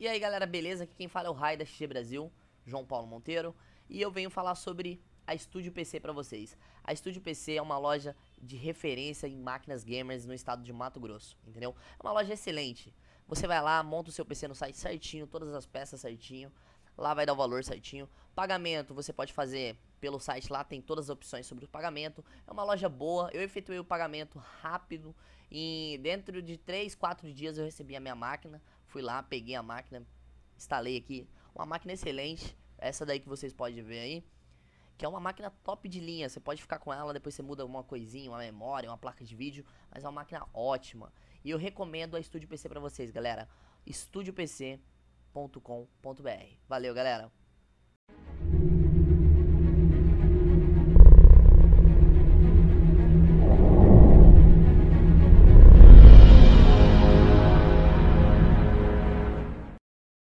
E aí galera, beleza? Aqui quem fala é o Rai da XG Brasil, João Paulo Monteiro, e eu venho falar sobre a Studio PC para vocês. A Studio PC é uma loja de referência em máquinas gamers no estado de Mato Grosso, entendeu? É uma loja excelente. Você vai lá, monta o seu PC no site certinho, todas as peças certinho, lá vai dar o valor certinho. Pagamento você pode fazer pelo site lá, tem todas as opções sobre o pagamento. É uma loja boa, eu efetuei o pagamento rápido e dentro de 3, 4 dias eu recebi a minha máquina. Fui lá, peguei a máquina, instalei aqui. Uma máquina excelente, essa daí que vocês podem ver aí. Que é uma máquina top de linha, você pode ficar com ela, depois você muda alguma coisinha, uma memória, uma placa de vídeo. Mas é uma máquina ótima. E eu recomendo a Studio PC pra vocês, galera. studiopc.com.br Valeu, galera!